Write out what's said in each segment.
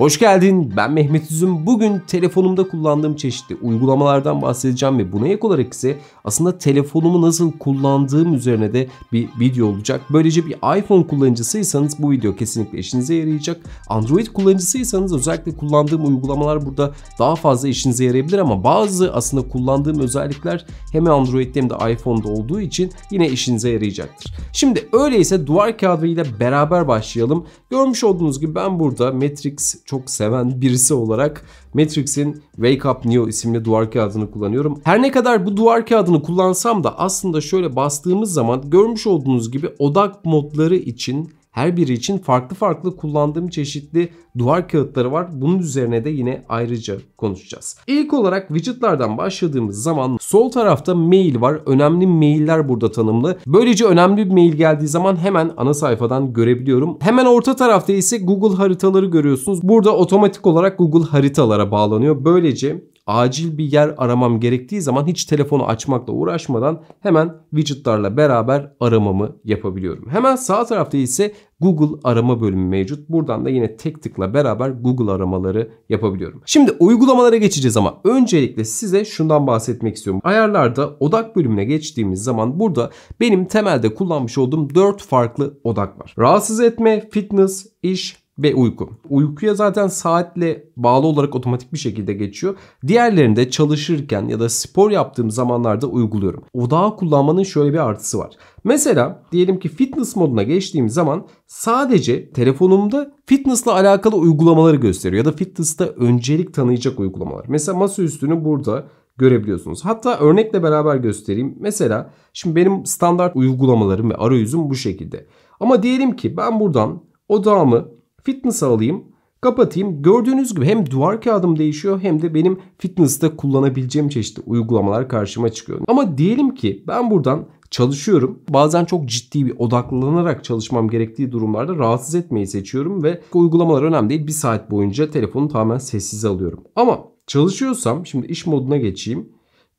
Hoş geldin. Ben Mehmet Üzüm. Bugün telefonumda kullandığım çeşitli uygulamalardan bahsedeceğim ve buna ek olarak ise aslında telefonumu nasıl kullandığım üzerine de bir video olacak. Böylece bir iPhone kullanıcısıysanız bu video kesinlikle işinize yarayacak. Android kullanıcısıysanız özellikle kullandığım uygulamalar burada daha fazla işinize yarayabilir ama bazı aslında kullandığım özellikler hem Android'de hem de iPhone'da olduğu için yine işinize yarayacaktır. Şimdi öyleyse duvar kağıdıyla beraber başlayalım. Görmüş olduğunuz gibi ben burada Matrix çok seven birisi olarak Matrix'in Wake Up Neo isimli duvar kağıdını kullanıyorum. Her ne kadar bu duvar kağıdını kullansam da aslında şöyle bastığımız zaman görmüş olduğunuz gibi odak modları için her biri için farklı farklı kullandığım çeşitli duvar kağıtları var. Bunun üzerine de yine ayrıca konuşacağız. İlk olarak widgetlardan başladığımız zaman sol tarafta mail var. Önemli mailler burada tanımlı. Böylece önemli bir mail geldiği zaman hemen ana sayfadan görebiliyorum. Hemen orta tarafta ise Google haritaları görüyorsunuz. Burada otomatik olarak Google haritalara bağlanıyor. Böylece acil bir yer aramam gerektiği zaman hiç telefonu açmakla uğraşmadan hemen widgetlarla beraber aramamı yapabiliyorum. Hemen sağ tarafta ise Google arama bölümü mevcut. Buradan da yine tek tıkla beraber Google aramaları yapabiliyorum. Şimdi uygulamalara geçeceğiz ama öncelikle size şundan bahsetmek istiyorum. Ayarlarda odak bölümüne geçtiğimiz zaman burada benim temelde kullanmış olduğum 4 farklı odak var. Rahatsız etme, fitness, iş, ve uyku. Uykuya zaten saatle bağlı olarak otomatik bir şekilde geçiyor. Diğerlerini de çalışırken ya da spor yaptığım zamanlarda uyguluyorum. Odağı kullanmanın şöyle bir artısı var. Mesela diyelim ki fitness moduna geçtiğim zaman sadece telefonumda fitnessla alakalı uygulamaları gösteriyor ya da fitness'ta öncelik tanıyacak uygulamalar. Mesela masa üstünü burada görebiliyorsunuz. Hatta örnekle beraber göstereyim. Mesela şimdi benim standart uygulamalarım ve arayüzüm bu şekilde. Ama diyelim ki ben buradan odağımı Fitness alayım. Kapatayım. Gördüğünüz gibi hem duvar kağıdım değişiyor hem de benim fitnesste kullanabileceğim çeşitli uygulamalar karşıma çıkıyor. Ama diyelim ki ben buradan çalışıyorum. Bazen çok ciddi bir odaklanarak çalışmam gerektiği durumlarda rahatsız etmeyi seçiyorum ve uygulamalar önemli değil. Bir saat boyunca telefonu tamamen sessiz alıyorum. Ama çalışıyorsam şimdi iş moduna geçeyim.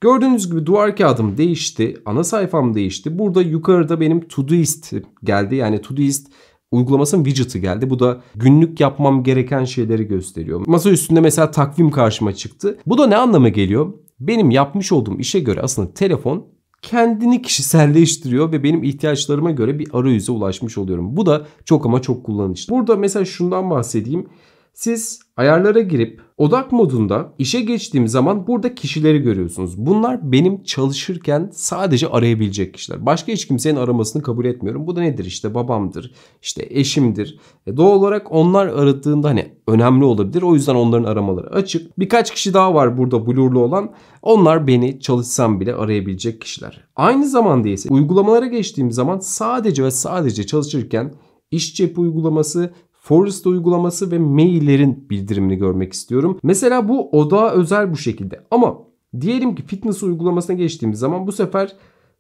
Gördüğünüz gibi duvar kağıdım değişti. Ana sayfam değişti. Burada yukarıda benim Todoist geldi. Yani Todoist uygulamasının widget'ı geldi. Bu da günlük yapmam gereken şeyleri gösteriyor. Masa üstünde mesela takvim karşıma çıktı. Bu da ne anlama geliyor? Benim yapmış olduğum işe göre aslında telefon kendini kişiselleştiriyor ve benim ihtiyaçlarıma göre bir arayüze ulaşmış oluyorum. Bu da çok ama çok kullanışlı. Burada mesela şundan bahsedeyim. Siz Ayarlara girip odak modunda işe geçtiğim zaman burada kişileri görüyorsunuz. Bunlar benim çalışırken sadece arayabilecek kişiler. Başka hiç kimsenin aramasını kabul etmiyorum. Bu da nedir işte babamdır, işte eşimdir. E doğal olarak onlar aradığında hani önemli olabilir. O yüzden onların aramaları açık. Birkaç kişi daha var burada blurlu olan. Onlar beni çalışsam bile arayabilecek kişiler. Aynı zamanda ise uygulamalara geçtiğim zaman sadece ve sadece çalışırken iş cep uygulaması Forest uygulaması ve maillerin bildirimini görmek istiyorum. Mesela bu odağa özel bu şekilde. Ama diyelim ki fitness uygulamasına geçtiğimiz zaman bu sefer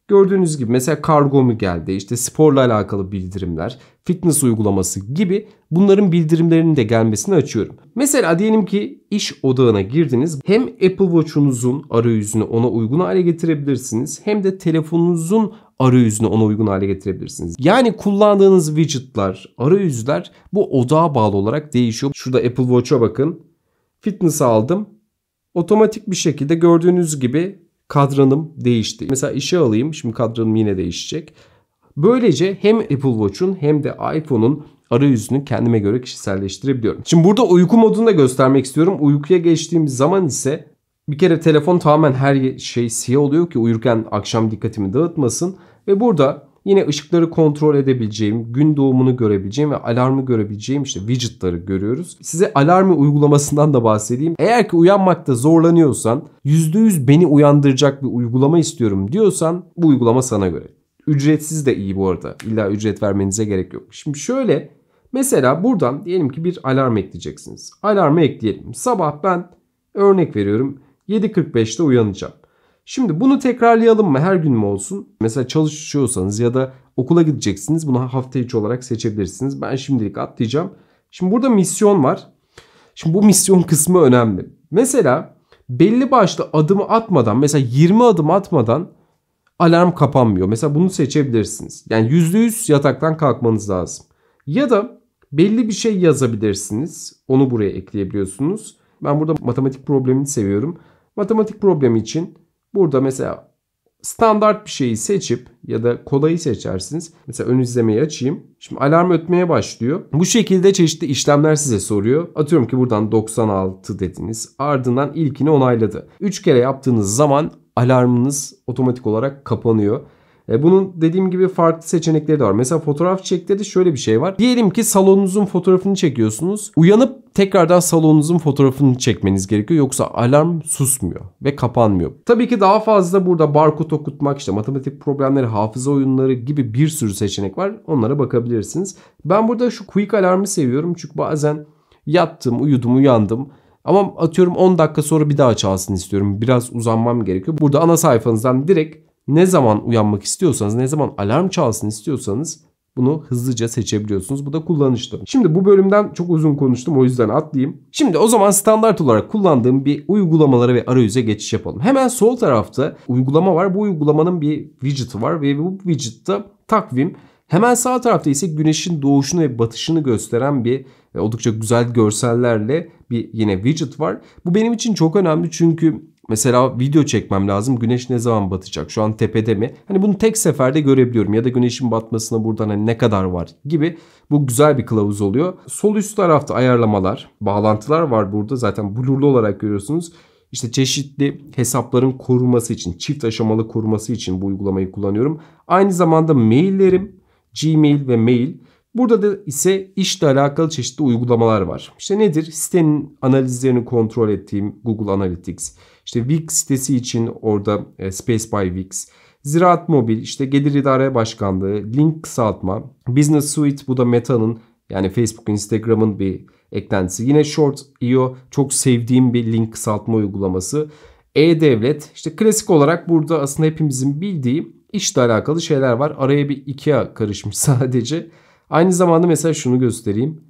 gördüğünüz gibi mesela kargo mu geldi, işte sporla alakalı bildirimler, fitness uygulaması gibi bunların bildirimlerinin de gelmesini açıyorum. Mesela diyelim ki iş odağına girdiniz. Hem Apple Watch'unuzun arayüzünü ona uygun hale getirebilirsiniz hem de telefonunuzun arayüzünü ona uygun hale getirebilirsiniz. Yani kullandığınız widgetler, arayüzler bu odağa bağlı olarak değişiyor. Şurada Apple Watch'a bakın. fitness aldım. Otomatik bir şekilde gördüğünüz gibi kadranım değişti. Mesela işe alayım. Şimdi kadranım yine değişecek. Böylece hem Apple Watch'un hem de iPhone'un arayüzünü kendime göre kişiselleştirebiliyorum. Şimdi burada uyku modunu da göstermek istiyorum. Uykuya geçtiğim zaman ise bir kere telefon tamamen her şey siyah oluyor ki uyurken akşam dikkatimi dağıtmasın. Ve burada yine ışıkları kontrol edebileceğim, gün doğumunu görebileceğim ve alarmı görebileceğim işte widgetları görüyoruz. Size alarmı uygulamasından da bahsedeyim. Eğer ki uyanmakta zorlanıyorsan, %100 beni uyandıracak bir uygulama istiyorum diyorsan bu uygulama sana göre. Ücretsiz de iyi bu arada. İlla ücret vermenize gerek yok. Şimdi şöyle mesela buradan diyelim ki bir alarm ekleyeceksiniz. Alarmı ekleyelim. Sabah ben örnek veriyorum 7.45'te uyanacağım. Şimdi bunu tekrarlayalım mı? Her gün mü olsun? Mesela çalışıyorsanız ya da okula gideceksiniz. Bunu hafta içi olarak seçebilirsiniz. Ben şimdilik atlayacağım. Şimdi burada misyon var. Şimdi bu misyon kısmı önemli. Mesela belli başlı adımı atmadan mesela 20 adım atmadan alarm kapanmıyor. Mesela bunu seçebilirsiniz. Yani %100 yataktan kalkmanız lazım. Ya da belli bir şey yazabilirsiniz. Onu buraya ekleyebiliyorsunuz. Ben burada matematik problemini seviyorum matematik problemi için burada mesela standart bir şeyi seçip ya da kolayı seçersiniz. Mesela ön izlemeyi açayım. Şimdi alarm ötmeye başlıyor. Bu şekilde çeşitli işlemler size soruyor. Atıyorum ki buradan 96 dediniz. Ardından ilkini onayladı. 3 kere yaptığınız zaman alarmınız otomatik olarak kapanıyor. E, bunun dediğim gibi farklı seçenekleri de var. Mesela fotoğraf çekte de şöyle bir şey var. Diyelim ki salonunuzun fotoğrafını çekiyorsunuz. Uyanıp tekrardan salonunuzun fotoğrafını çekmeniz gerekiyor. Yoksa alarm susmuyor ve kapanmıyor. Tabii ki daha fazla burada barkod okutmak, işte matematik problemleri, hafıza oyunları gibi bir sürü seçenek var. Onlara bakabilirsiniz. Ben burada şu quick alarmı seviyorum. Çünkü bazen yattım, uyudum, uyandım. Ama atıyorum 10 dakika sonra bir daha çalsın istiyorum. Biraz uzanmam gerekiyor. Burada ana sayfanızdan direkt ne zaman uyanmak istiyorsanız, ne zaman alarm çalsın istiyorsanız bunu hızlıca seçebiliyorsunuz. Bu da kullanışlı. Şimdi bu bölümden çok uzun konuştum o yüzden atlayayım. Şimdi o zaman standart olarak kullandığım bir uygulamalara ve arayüze geçiş yapalım. Hemen sol tarafta uygulama var. Bu uygulamanın bir widget'ı var ve bu widget'ta takvim Hemen sağ tarafta ise güneşin doğuşunu ve batışını gösteren bir oldukça güzel görsellerle bir yine widget var. Bu benim için çok önemli çünkü mesela video çekmem lazım. Güneş ne zaman batacak? Şu an tepede mi? Hani bunu tek seferde görebiliyorum ya da güneşin batmasına buradan hani ne kadar var gibi bu güzel bir kılavuz oluyor. Sol üst tarafta ayarlamalar, bağlantılar var burada. Zaten blurlu olarak görüyorsunuz. İşte çeşitli hesapların koruması için, çift aşamalı koruması için bu uygulamayı kullanıyorum. Aynı zamanda maillerim, Gmail ve mail Burada da ise işle alakalı çeşitli uygulamalar var. İşte nedir? Sitenin analizlerini kontrol ettiğim Google Analytics. İşte Wix sitesi için orada e, Space by Wix. Ziraat Mobil, işte Gelir İdare Başkanlığı, link kısaltma. Business Suite bu da Meta'nın yani Facebook, Instagram'ın bir eklentisi. Yine Short.io çok sevdiğim bir link kısaltma uygulaması. E-Devlet işte klasik olarak burada aslında hepimizin bildiği işle alakalı şeyler var. Araya bir IKEA karışmış sadece. Aynı zamanda mesela şunu göstereyim.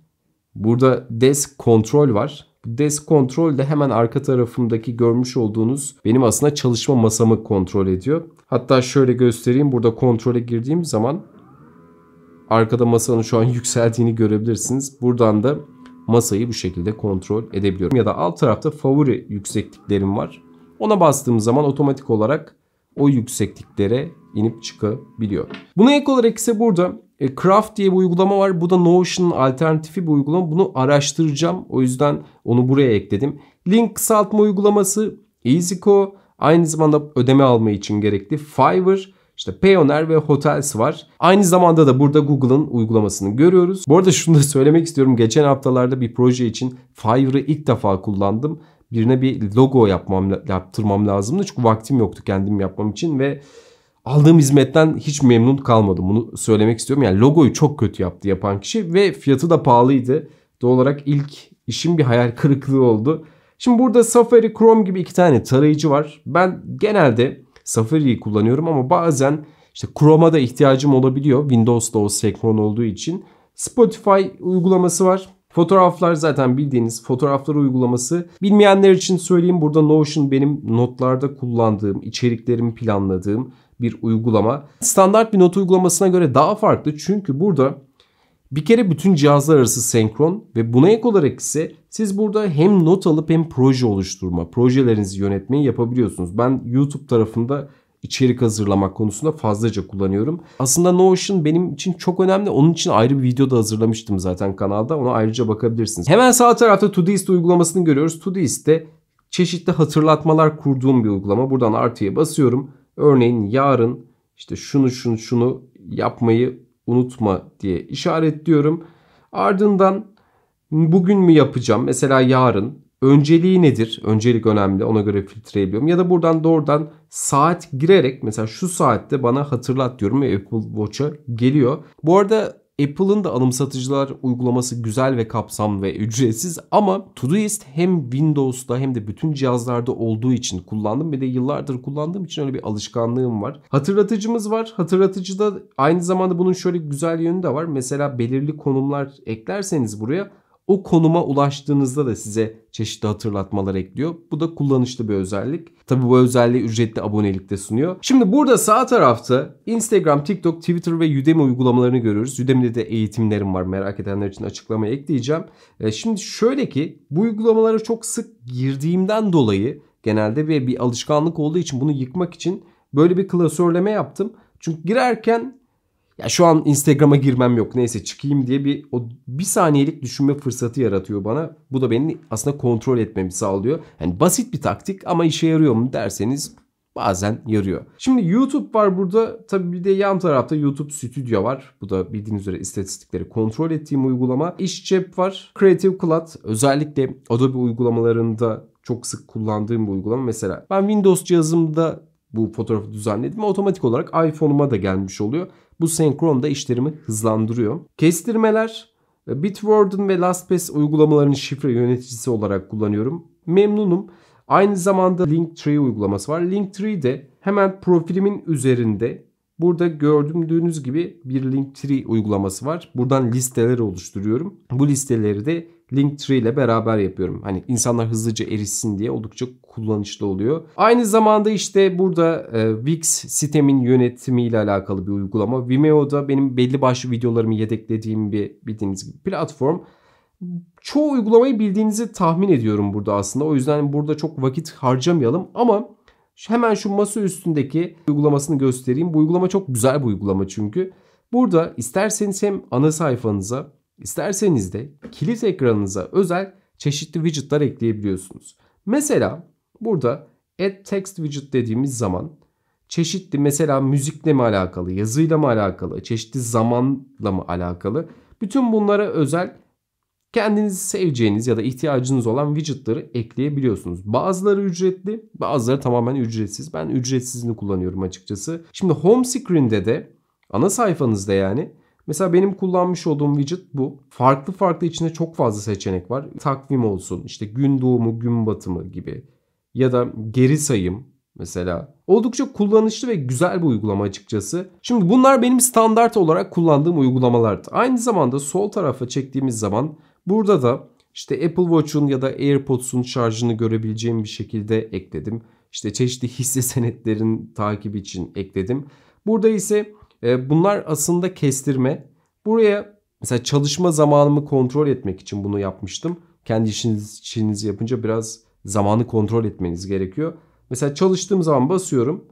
Burada desk kontrol var. Desk kontrol de hemen arka tarafımdaki görmüş olduğunuz benim aslında çalışma masamı kontrol ediyor. Hatta şöyle göstereyim. Burada kontrole girdiğim zaman arkada masanın şu an yükseldiğini görebilirsiniz. Buradan da masayı bu şekilde kontrol edebiliyorum. Ya da alt tarafta favori yüksekliklerim var. Ona bastığım zaman otomatik olarak o yüksekliklere inip çıkabiliyor. Buna ek olarak ise burada e, Craft diye bir uygulama var. Bu da Notion'ın alternatifi bir uygulama. Bunu araştıracağım. O yüzden onu buraya ekledim. Link kısaltma uygulaması EasyCo. Aynı zamanda ödeme alma için gerekli. Fiverr, işte Payoneer ve Hotels var. Aynı zamanda da burada Google'ın uygulamasını görüyoruz. Bu arada şunu da söylemek istiyorum. Geçen haftalarda bir proje için Fiverr'ı ilk defa kullandım. Birine bir logo yapmam, yaptırmam lazımdı. Çünkü vaktim yoktu kendim yapmam için ve aldığım hizmetten hiç memnun kalmadım. Bunu söylemek istiyorum. Yani logoyu çok kötü yaptı yapan kişi ve fiyatı da pahalıydı. Doğal olarak ilk işim bir hayal kırıklığı oldu. Şimdi burada Safari, Chrome gibi iki tane tarayıcı var. Ben genelde Safari'yi kullanıyorum ama bazen işte Chrome'a da ihtiyacım olabiliyor. Windows'da o senkron olduğu için. Spotify uygulaması var. Fotoğraflar zaten bildiğiniz fotoğraflar uygulaması. Bilmeyenler için söyleyeyim burada Notion benim notlarda kullandığım, içeriklerimi planladığım, bir uygulama. Standart bir not uygulamasına göre daha farklı çünkü burada bir kere bütün cihazlar arası senkron ve buna ek olarak ise siz burada hem not alıp hem proje oluşturma, projelerinizi yönetmeyi yapabiliyorsunuz. Ben YouTube tarafında içerik hazırlamak konusunda fazlaca kullanıyorum. Aslında Notion benim için çok önemli. Onun için ayrı bir video da hazırlamıştım zaten kanalda. Ona ayrıca bakabilirsiniz. Hemen sağ tarafta Todoist uygulamasını görüyoruz. Todoist'te çeşitli hatırlatmalar kurduğum bir uygulama. Buradan artıya basıyorum. Örneğin yarın işte şunu şunu şunu yapmayı unutma diye işaretliyorum. Ardından bugün mü yapacağım? Mesela yarın. Önceliği nedir? Öncelik önemli. Ona göre filtreleyebiliyorum. Ya da buradan doğrudan saat girerek mesela şu saatte bana hatırlat diyorum ve Apple Watch'a geliyor. Bu arada Apple'ın da satıcılar uygulaması güzel ve kapsam ve ücretsiz ama Todoist hem Windows'da hem de bütün cihazlarda olduğu için kullandım ve de yıllardır kullandığım için öyle bir alışkanlığım var. Hatırlatıcımız var. Hatırlatıcıda aynı zamanda bunun şöyle güzel yönü de var. Mesela belirli konumlar eklerseniz buraya o konuma ulaştığınızda da size çeşitli hatırlatmalar ekliyor. Bu da kullanışlı bir özellik. Tabii bu özelliği ücretli abonelikte sunuyor. Şimdi burada sağ tarafta Instagram, TikTok, Twitter ve Udemy uygulamalarını görüyoruz. Udemy'de de eğitimlerim var. Merak edenler için açıklamaya ekleyeceğim. E, şimdi şöyle ki bu uygulamalara çok sık girdiğimden dolayı genelde ve bir alışkanlık olduğu için bunu yıkmak için böyle bir klasörleme yaptım. Çünkü girerken ya şu an Instagram'a girmem yok neyse çıkayım diye bir o bir saniyelik düşünme fırsatı yaratıyor bana. Bu da beni aslında kontrol etmemi sağlıyor. Yani basit bir taktik ama işe yarıyor mu derseniz bazen yarıyor. Şimdi YouTube var burada. Tabii bir de yan tarafta YouTube Studio var. Bu da bildiğiniz üzere istatistikleri kontrol ettiğim uygulama. İş cep var. Creative Cloud özellikle Adobe uygulamalarında çok sık kullandığım bir uygulama. Mesela ben Windows cihazımda bu fotoğrafı düzenledim ve otomatik olarak iPhone'uma da gelmiş oluyor. Bu senkron da işlerimi hızlandırıyor. Kestirmeler e, Bitwarden ve LastPass uygulamalarının şifre yöneticisi olarak kullanıyorum. Memnunum. Aynı zamanda Linktree uygulaması var. Linktree'de hemen profilimin üzerinde Burada gördüğünüz gibi bir Linktree uygulaması var. Buradan listeler oluşturuyorum. Bu listeleri de Linktree ile beraber yapıyorum. Hani insanlar hızlıca erişsin diye oldukça kullanışlı oluyor. Aynı zamanda işte burada e, Wix sitemin ile alakalı bir uygulama. Vimeo'da benim belli başlı videolarımı yedeklediğim bir bildiğiniz gibi platform. Çoğu uygulamayı bildiğinizi tahmin ediyorum burada aslında. O yüzden burada çok vakit harcamayalım ama hemen şu masa üstündeki uygulamasını göstereyim. Bu uygulama çok güzel bir uygulama çünkü. Burada isterseniz hem ana sayfanıza İsterseniz de kilit ekranınıza özel çeşitli widgetler ekleyebiliyorsunuz. Mesela burada add text widget dediğimiz zaman çeşitli mesela müzikle mi alakalı, yazıyla mı alakalı, çeşitli zamanla mı alakalı bütün bunlara özel kendinizi seveceğiniz ya da ihtiyacınız olan widgetleri ekleyebiliyorsunuz. Bazıları ücretli, bazıları tamamen ücretsiz. Ben ücretsizini kullanıyorum açıkçası. Şimdi home screen'de de ana sayfanızda yani Mesela benim kullanmış olduğum widget bu. Farklı farklı içinde çok fazla seçenek var. Takvim olsun, işte gün doğumu, gün batımı gibi ya da geri sayım mesela. Oldukça kullanışlı ve güzel bir uygulama açıkçası. Şimdi bunlar benim standart olarak kullandığım uygulamalar. Aynı zamanda sol tarafa çektiğimiz zaman burada da işte Apple Watch'un ya da AirPods'un şarjını görebileceğim bir şekilde ekledim. İşte çeşitli hisse senetlerin takibi için ekledim. Burada ise ee, bunlar aslında kestirme. Buraya mesela çalışma zamanımı kontrol etmek için bunu yapmıştım. Kendi işiniz, işinizi yapınca biraz zamanı kontrol etmeniz gerekiyor. Mesela çalıştığım zaman basıyorum.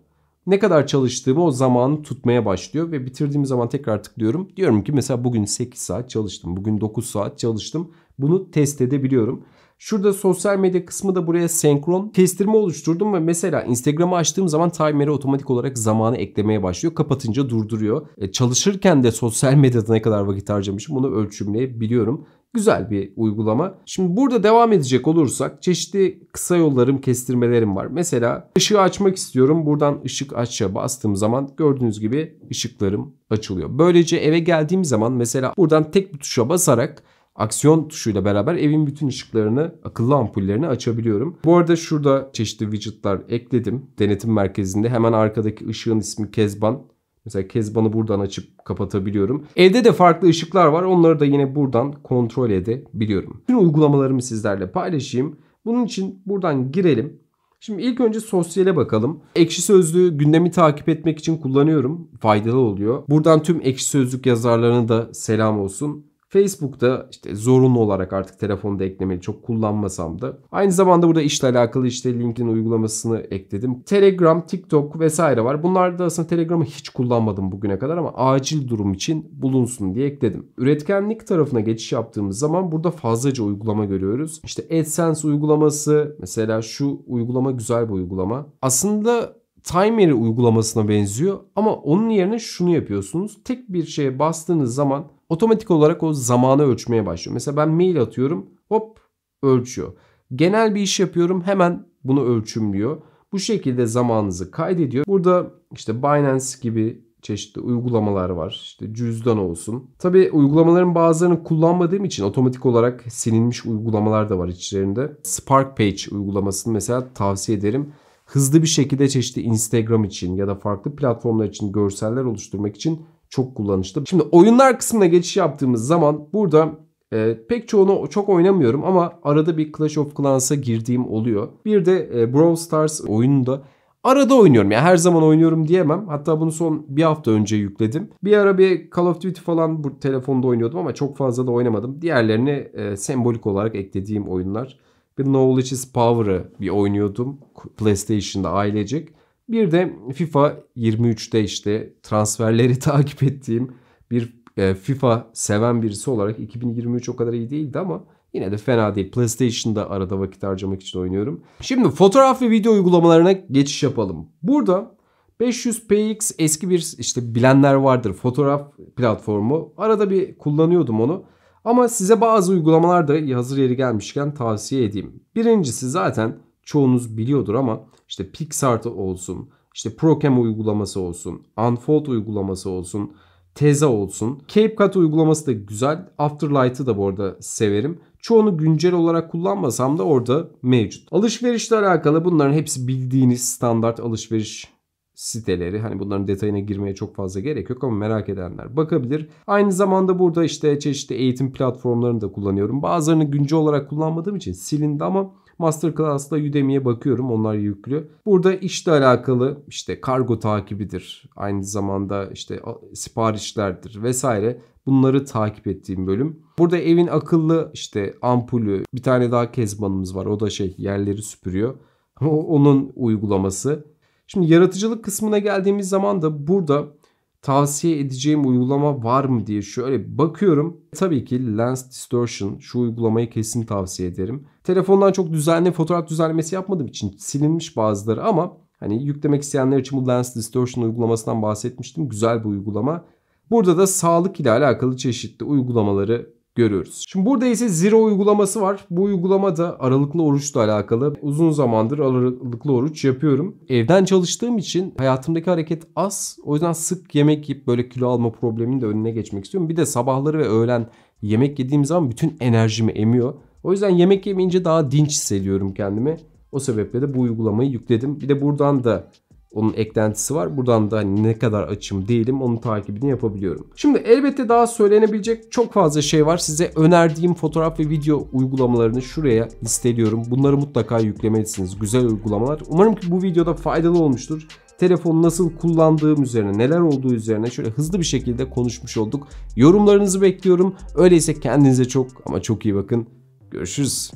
Ne kadar çalıştığımı o zamanı tutmaya başlıyor ve bitirdiğim zaman tekrar tıklıyorum. Diyorum ki mesela bugün 8 saat çalıştım, bugün 9 saat çalıştım. Bunu test edebiliyorum. Şurada sosyal medya kısmı da buraya senkron kestirme oluşturdum ve mesela Instagram'ı açtığım zaman timer'e otomatik olarak zamanı eklemeye başlıyor. Kapatınca durduruyor. E, çalışırken de sosyal medyada ne kadar vakit harcamışım bunu ölçümleyebiliyorum. Güzel bir uygulama. Şimdi burada devam edecek olursak çeşitli kısa yollarım, kestirmelerim var. Mesela ışığı açmak istiyorum. Buradan ışık açça bastığım zaman gördüğünüz gibi ışıklarım açılıyor. Böylece eve geldiğim zaman mesela buradan tek bir tuşa basarak aksiyon tuşuyla beraber evin bütün ışıklarını, akıllı ampullerini açabiliyorum. Bu arada şurada çeşitli widgetlar ekledim denetim merkezinde. Hemen arkadaki ışığın ismi Kezban. Mesela Kezban'ı buradan açıp kapatabiliyorum. Evde de farklı ışıklar var. Onları da yine buradan kontrol edebiliyorum. Tüm uygulamalarımı sizlerle paylaşayım. Bunun için buradan girelim. Şimdi ilk önce sosyale bakalım. Ekşi Sözlüğü gündemi takip etmek için kullanıyorum. Faydalı oluyor. Buradan tüm Ekşi Sözlük yazarlarına da selam olsun. Facebook'ta işte zorunlu olarak artık telefonda eklemeli çok kullanmasam da. Aynı zamanda burada işle alakalı işte LinkedIn uygulamasını ekledim. Telegram, TikTok vesaire var. Bunlar da aslında Telegram'ı hiç kullanmadım bugüne kadar ama acil durum için bulunsun diye ekledim. Üretkenlik tarafına geçiş yaptığımız zaman burada fazlaca uygulama görüyoruz. İşte AdSense uygulaması mesela şu uygulama güzel bir uygulama. Aslında Timer'i uygulamasına benziyor ama onun yerine şunu yapıyorsunuz. Tek bir şeye bastığınız zaman otomatik olarak o zamanı ölçmeye başlıyor. Mesela ben mail atıyorum hop ölçüyor. Genel bir iş yapıyorum hemen bunu ölçümlüyor. Bu şekilde zamanınızı kaydediyor. Burada işte Binance gibi çeşitli uygulamalar var. İşte cüzdan olsun. Tabi uygulamaların bazılarını kullanmadığım için otomatik olarak silinmiş uygulamalar da var içlerinde. Spark Page uygulamasını mesela tavsiye ederim. Hızlı bir şekilde çeşitli Instagram için ya da farklı platformlar için görseller oluşturmak için çok kullanışlı. Şimdi oyunlar kısmına geçiş yaptığımız zaman burada e, pek çoğunu çok oynamıyorum ama arada bir Clash of Clans'a girdiğim oluyor. Bir de e, Brawl Stars oyununda arada oynuyorum. Yani her zaman oynuyorum diyemem. Hatta bunu son bir hafta önce yükledim. Bir ara bir Call of Duty falan bu telefonda oynuyordum ama çok fazla da oynamadım. Diğerlerini e, sembolik olarak eklediğim oyunlar. Bir Knowledge is Power'ı bir oynuyordum. PlayStation'da ailecek. Bir de FIFA 23'te işte transferleri takip ettiğim bir e, FIFA seven birisi olarak 2023 o kadar iyi değildi ama Yine de fena değil. PlayStation'da arada vakit harcamak için oynuyorum. Şimdi fotoğraf ve video uygulamalarına geçiş yapalım. Burada 500px eski bir işte bilenler vardır fotoğraf platformu. Arada bir kullanıyordum onu. Ama size bazı uygulamalar da hazır yeri gelmişken tavsiye edeyim. Birincisi zaten çoğunuz biliyordur ama işte Pixar olsun, işte Procam uygulaması olsun, Unfold uygulaması olsun, Teza olsun. Cape uygulaması da güzel. Afterlight'ı da bu arada severim. Çoğunu güncel olarak kullanmasam da orada mevcut. Alışverişle alakalı bunların hepsi bildiğiniz standart alışveriş siteleri. Hani bunların detayına girmeye çok fazla gerek yok ama merak edenler bakabilir. Aynı zamanda burada işte çeşitli eğitim platformlarını da kullanıyorum. Bazılarını güncel olarak kullanmadığım için silindi ama Masterclass'ta Udemy'ye bakıyorum. Onlar yüklü. Burada işle alakalı işte kargo takibidir. Aynı zamanda işte siparişlerdir vesaire. Bunları takip ettiğim bölüm. Burada evin akıllı işte ampulü bir tane daha kezbanımız var. O da şey yerleri süpürüyor. Onun uygulaması. Şimdi yaratıcılık kısmına geldiğimiz zaman da burada tavsiye edeceğim uygulama var mı diye şöyle bakıyorum. Tabii ki Lens Distortion şu uygulamayı kesin tavsiye ederim. Telefondan çok düzenli fotoğraf düzenlemesi yapmadığım için silinmiş bazıları ama hani yüklemek isteyenler için bu Lens Distortion uygulamasından bahsetmiştim. Güzel bir uygulama. Burada da sağlık ile alakalı çeşitli uygulamaları görüyoruz. Şimdi burada ise Zero uygulaması var. Bu uygulama da aralıklı oruçla alakalı. Uzun zamandır aralıklı oruç yapıyorum. Evden çalıştığım için hayatımdaki hareket az. O yüzden sık yemek yiyip böyle kilo alma problemini de önüne geçmek istiyorum. Bir de sabahları ve öğlen yemek yediğim zaman bütün enerjimi emiyor. O yüzden yemek yemeyince daha dinç hissediyorum kendimi. O sebeple de bu uygulamayı yükledim. Bir de buradan da onun eklentisi var. Buradan da hani ne kadar açım değilim onun takibini yapabiliyorum. Şimdi elbette daha söylenebilecek çok fazla şey var. Size önerdiğim fotoğraf ve video uygulamalarını şuraya listeliyorum. Bunları mutlaka yüklemelisiniz. Güzel uygulamalar. Umarım ki bu videoda faydalı olmuştur telefonu nasıl kullandığım üzerine, neler olduğu üzerine şöyle hızlı bir şekilde konuşmuş olduk. Yorumlarınızı bekliyorum. Öyleyse kendinize çok ama çok iyi bakın. Görüşürüz.